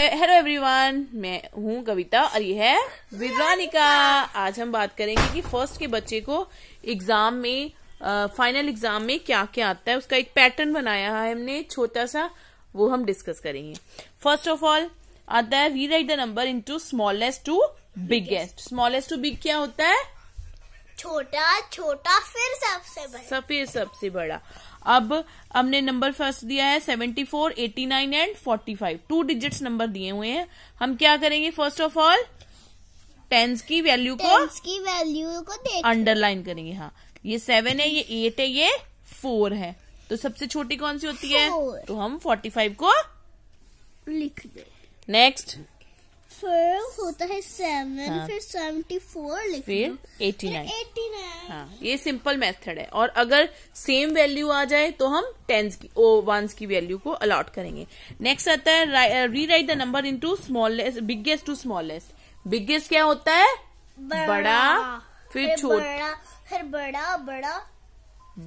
Hello everyone मैं हूँ कविता और ये है विरानिका आज हम बात करेंगे कि फर्स्ट के बच्चे को एग्जाम में फाइनल एग्जाम में क्या क्या आता है उसका एक पैटर्न बनाया है हमने छोटा सा वो हम डिस्कस करेंगे फर्स्ट ऑफ ऑल आता है rewrite the number into smallest to biggest smallest to big क्या होता है छोटा छोटा फिर सबसे बड़ा सब फिर सबसे बड़ा अब हमने नंबर फर्स्ट दिया है seventy four eighty nine and forty five two digits number दिए हुए हैं हम क्या करेंगे फर्स्ट ऑफ ऑल टेंस की वैल्यू को की वैल्यू को अंडरलाइन करेंगे हाँ ये सेवन है ये एट है ये फोर है तो सबसे छोटी कौन सी होती है तो हम फोर्टी फाइव को लिख दे नेक्स्ट फिर होता है सेवन हाँ, फिर सेवेंटी फोर फिर एटी नाइन एटी नाइन ये सिंपल मेथड है और अगर सेम वैल्यू आ जाए तो हम टेंस की ओ वंस की वैल्यू को अलॉट करेंगे नेक्स्ट आता है rewrite the number into smallest biggest to smallest biggest क्या होता है बड़ा, बड़ा फिर छोटा फिर बड़ा बड़ा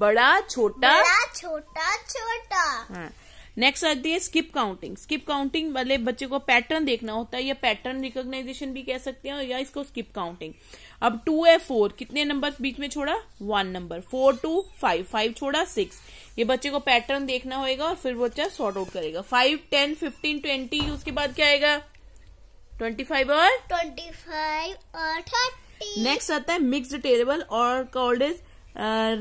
बड़ा छोटा बड़ा छोटा छोटा हाँ नेक्स्ट आती है स्किप काउंटिंग स्किप काउंटिंग वाले बच्चे को पैटर्न देखना होता है या पैटर्न रिकॉग्नाइजेशन भी कह सकते हैं या इसको स्किप काउंटिंग अब टू है फोर कितने नंबर बीच में छोड़ा one number four two five five छोड़ा सिक्स ये बच्चे को पैटर्न देखना होगा और फिर बच्चा सॉर्ट आउट करेगा फाइव टेन फिफ्टीन ट्वेंटी उसके बाद क्या आएगा ट्वेंटी फाइव और ट्वेंटी फाइव और थर्टी नेक्स्ट आता है मिक्सड टेबल और कॉल्ड इज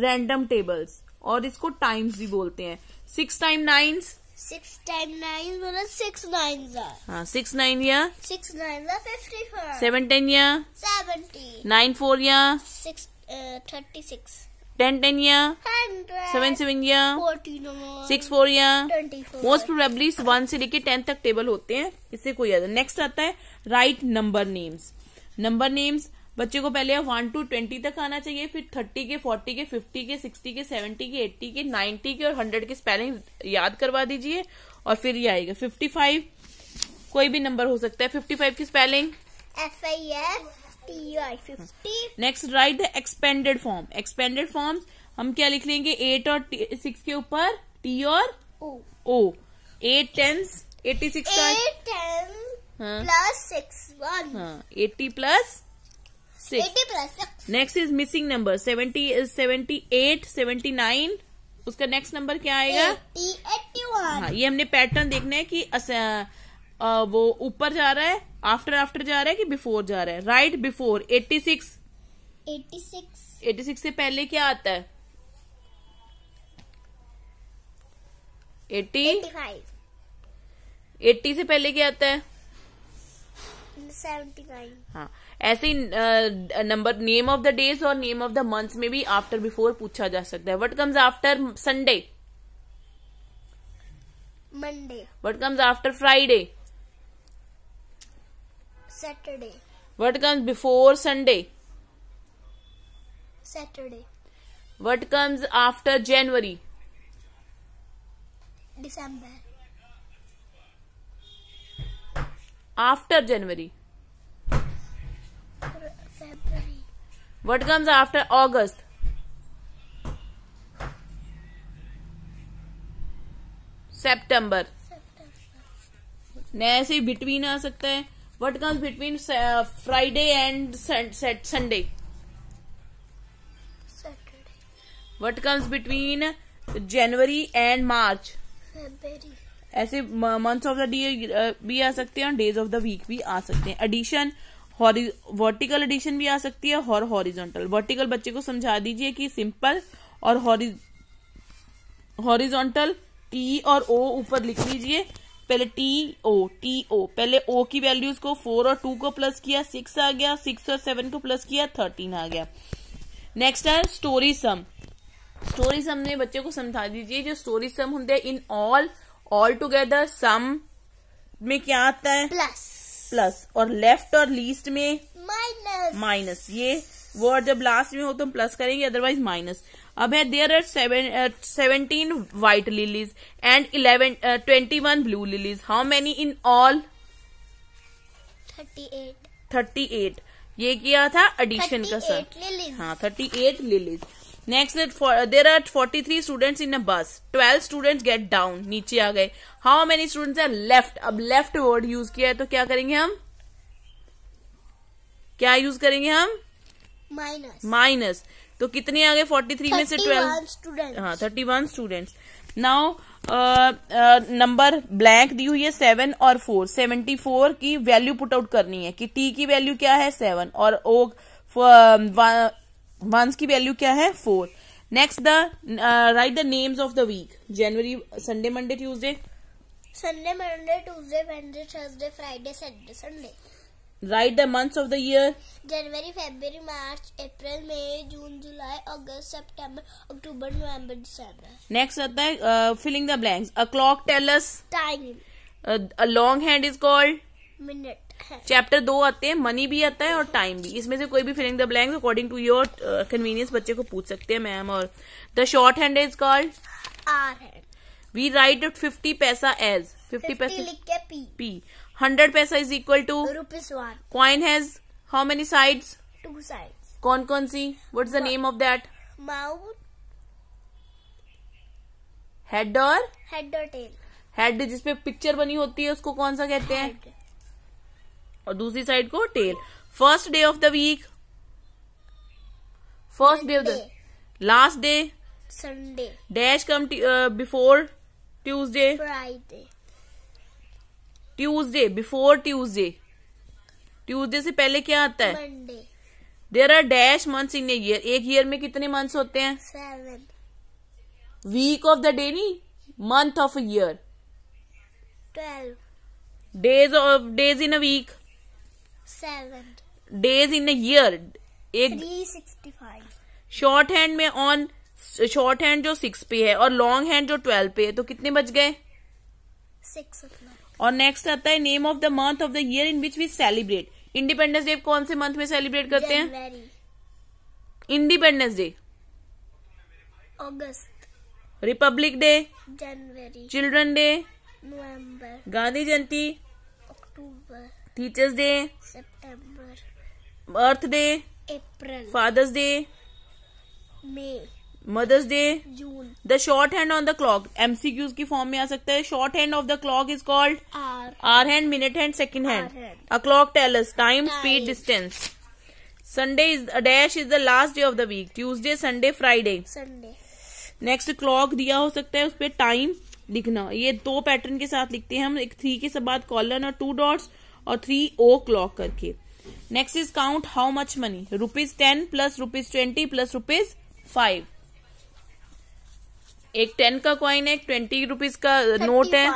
रैंडम टेबल्स और इसको टाइम्स भी बोलते हैं six time nines six time nine six nine हाँ सिक्स नाइन या six nine fifty four seven ten या सेवेंटी नाइन फोर या six thirty six ten ten या सेवन सेवन या सिक्स फोर या मोस्ट प्रोबेबली वन से लेके ten तक टेबल होते हैं इससे कोई नेक्स्ट आता है write number names number names बच्चे को पहले वन टू ट्वेंटी तक आना चाहिए फिर थर्टी के फोर्टी के फिफ्टी के सिक्सटी के सेवेंटी के एट्टी के नाइन्टी के और हंड्रेड के स्पेलिंग याद करवा दीजिए और फिर ये आएगा फिफ्टी फाइव कोई भी नंबर हो सकता है फिफ्टी फाइव की spelling F I S T fifty next write the expanded form expanded form हम क्या लिख लेंगे एट और सिक्स के ऊपर टी और O eight tens eighty six plus six one eighty plus six next is missing number seventy is seventy eight seventy nine उसका next number क्या आएगा 81. हाँ ये हमने पैटर्न देखना है कि अस, आ, वो ऊपर जा रहा है आफ्टर आफ्टर जा रहा है कि बिफोर जा रहा है right before eighty six eighty six eighty six से पहले क्या आता है एट्टी एट्टी से पहले क्या आता है हाँ ऐसे ही number name of the days और नेम ऑफ द मंथ में भी आफ्टर बिफोर पूछा जा सकता है what comes after Sunday Monday what comes after Friday Saturday what comes before Sunday Saturday what comes after January December after January What comes after August? नया ऐसे between आ सकता है what comes between Friday and Sunday what comes between January and March ऐसे months of the day भी आ सकते हैं और डेज ऑफ द वीक भी आ सकते हैं एडिशन वर्टिकल एडिशन भी आ सकती है और हॉरिजोंटल वर्टिकल बच्चे को समझा दीजिए कि सिंपल और हॉरिजोंटल टी और ओ ऊपर लिख लीजिए पहले टी ओ टी ओ पहले ओ की वैल्यूज को फोर और टू को प्लस किया सिक्स आ गया सिक्स और सेवन को प्लस किया थर्टीन आ गया नेक्स्ट है स्टोरी सम स्टोरी सम ने बच्चे को समझा दीजिए जो स्टोरी सम होंगे in all all together sum में क्या आता है प्लस प्लस और लेफ्ट और लीस्ट में माइनस माइनस ये वर्ड जब लास्ट में हो तो हम प्लस करेंगे अदरवाइज माइनस अब है there are seventeen white lilies and eleven twenty one blue lilies how many in all thirty eight thirty eight ये किया था एडिशन का सर हाँ thirty eight lilies next there are forty three students in a bus twelve students get down नीचे आ गए how many students are left अब left word use किया है तो क्या करेंगे हम क्या यूज करेंगे हम माइनस माइनस तो कितने आ गए फोर्टी थ्री में से ट्वेल्व स्टूडेंट हाँ thirty one students now number blank दी हुई है सेवन और फोर सेवेंटी फोर की वैल्यू पुट आउट करनी है कि टी की वैल्यू क्या है सेवन और ओ मंथ की वैल्यू क्या है four next the write the names of the week January Sunday Monday Tuesday Sunday Monday Tuesday Wednesday Thursday Friday Saturday Sunday write the month of the year January February March April May June July August September October November December next आता है filling the blanks a clock tellers time a long hand is called minute chapter दो आते हैं money भी आता है और time भी इसमें से कोई भी filling the blanks according to your convenience बच्चे को पूछ सकते हैं मैम और the short hand is called hour we write fifty paisa as fifty paisa P hundred paisa is equal to rupees one coin has how many side to side कौन कौन सी what is the name of that mouth head और head और tail head जिसपे picture बनी होती है उसको कौन सा कहते हैं और दूसरी साइड को tail first day of the week first day of the last day Sunday dash come before Tuesday Friday before Tuesday Tuesday से पहले क्या आता है Monday there are dash months in year एक ईयर में कितने मंथ्स होते हैं seven week of the day नहीं month of year twelve days of days in a week seven days in year एक शॉर्ट हैंड में ऑन शॉर्ट हैंड जो six पे है और लॉन्ग हैंड जो ट्वेल्व पे है तो कितने बच गए सिक्स और नेक्स्ट आता है name of the month of the year in which we celebrate Independence Day कौन से मंथ में सेलिब्रेट करते हैं Independence Day August Republic Day January Children Day November Gandhi Jayanti October Teachers Day September birthday April Father's Day May Mother's Day June the short hand on the clock MCQs की form में आ सकता है short hand of the clock is called hour hour hand minute hand second hand a clock tells time speed distance Sunday is dash is the last day of the week Tuesday Sunday Friday Sunday next clock दिया हो सकता है उस पर time लिखना ये दो pattern के साथ लिखते हैं हम एक थ्री के बाद कॉलन और टू डॉट्स और थ्री ओ क्लॉक करके next is count how much money rupees ten plus rupees twenty plus rupees five एक टेन का कॉइन है ट्वेंटी रुपीज का नोट है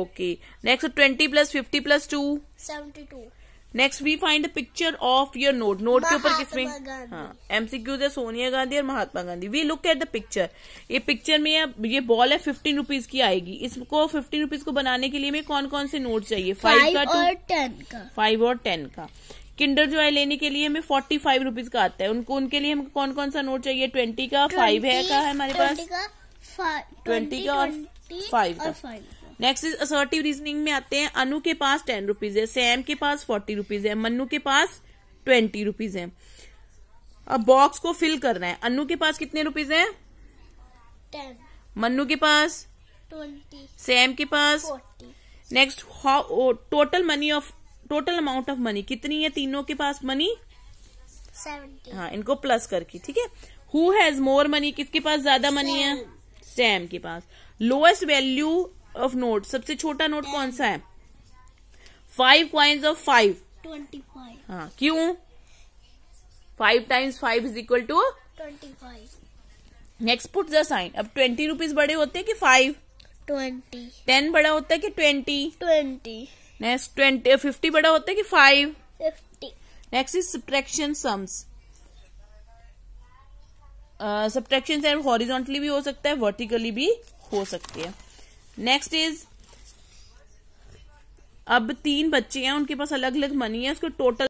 okay next twenty plus fifty plus two seventy two next we find the picture of your note note के ऊपर किसमें हाँ MCQs है सोनिया गांधी और Mahatma Gandhi we look at the picture ये पिक्चर में ये बॉल है फिफ्टीन रुपीज की आएगी इसको फिफ्टीन रुपीज को बनाने के लिए हमें कौन कौन से नोट चाहिए फाइव का टू टेन का फाइव और टेन का किंडर जो है लेने के लिए हमें फोर्टी फाइव रुपीज का आता है उनको उनके लिए हमको कौन कौन सा नोट चाहिए ट्वेंटी का फाइव है का है हमारे पास ट्वेंटी का और फाइव का नेक्स्ट इज असर्टिव रीजनिंग में आते हैं अनु के पास टेन रुपीज है सैम के पास फोर्टी रुपीज है मनु के पास ट्वेंटी रुपीज है अब बॉक्स को फिल करना है अनु के पास कितने रुपीज है टेन के पास ट्वेंटी सैम के पास next how total money of total amount of money कितनी है तीनों के पास मनी हाँ इनको प्लस करके ठीक है हु हैज मोर मनी किसके पास ज्यादा मनी है सैम के पास लोएस्ट वैल्यू ऑफ नोट सबसे छोटा नोट कौन सा है five coins of five twenty five हाँ क्यों five times five is equal to twenty five next put the sign अब ट्वेंटी रुपीज बड़े होते हैं कि फाइव ट्वेंटी टेन बड़ा होता है कि twenty twenty next twenty fifty बड़ा होता है कि five fifty next is subtraction sums subtraction horizontally भी हो सकता है वर्टिकली भी हो सकती है नेक्स्ट इज अब तीन बच्चे हैं उनके पास अलग अलग मनी है उसको टोटल